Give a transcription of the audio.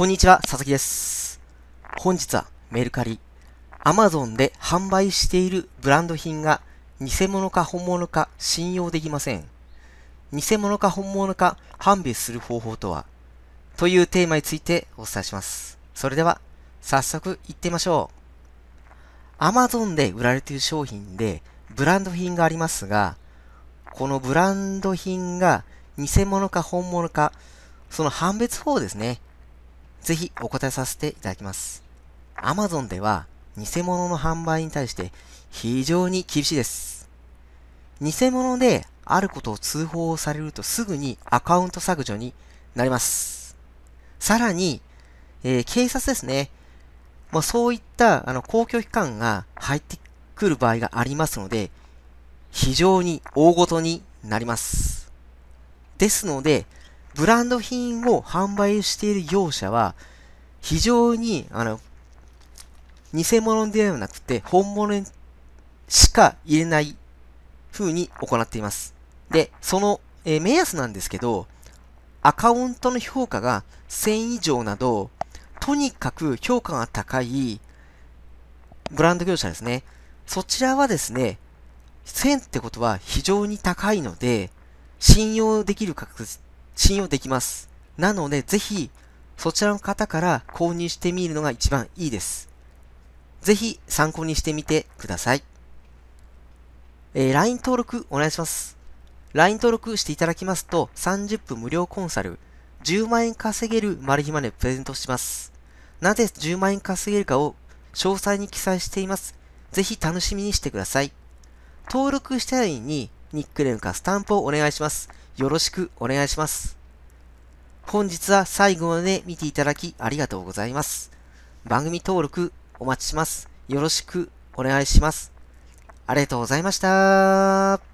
こんにちは、佐々木です。本日はメルカリ、Amazon で販売しているブランド品が偽物か本物か信用できません。偽物か本物か判別する方法とはというテーマについてお伝えします。それでは、早速行ってみましょう。Amazon で売られている商品でブランド品がありますが、このブランド品が偽物か本物か、その判別法ですね。ぜひお答えさせていただきます。Amazon では偽物の販売に対して非常に厳しいです。偽物であることを通報されるとすぐにアカウント削除になります。さらに、えー、警察ですね。まあ、そういったあの公共機関が入ってくる場合がありますので、非常に大ごとになります。ですので、ブランド品を販売している業者は、非常に、あの、偽物ではなくて、本物しか入れない風に行っています。で、その、えー、目安なんですけど、アカウントの評価が1000以上など、とにかく評価が高いブランド業者ですね。そちらはですね、1000ってことは非常に高いので、信用できる確率信用できます。なので、ぜひ、そちらの方から購入してみるのが一番いいです。ぜひ参考にしてみてください。えー、LINE 登録お願いします。LINE 登録していただきますと、30分無料コンサル、10万円稼げるマル秘マネプレゼントします。なぜ10万円稼げるかを詳細に記載しています。ぜひ楽しみにしてください。登録したようにニックネームかスタンプをお願いします。よろしくお願いします。本日は最後まで見ていただきありがとうございます。番組登録お待ちします。よろしくお願いします。ありがとうございました。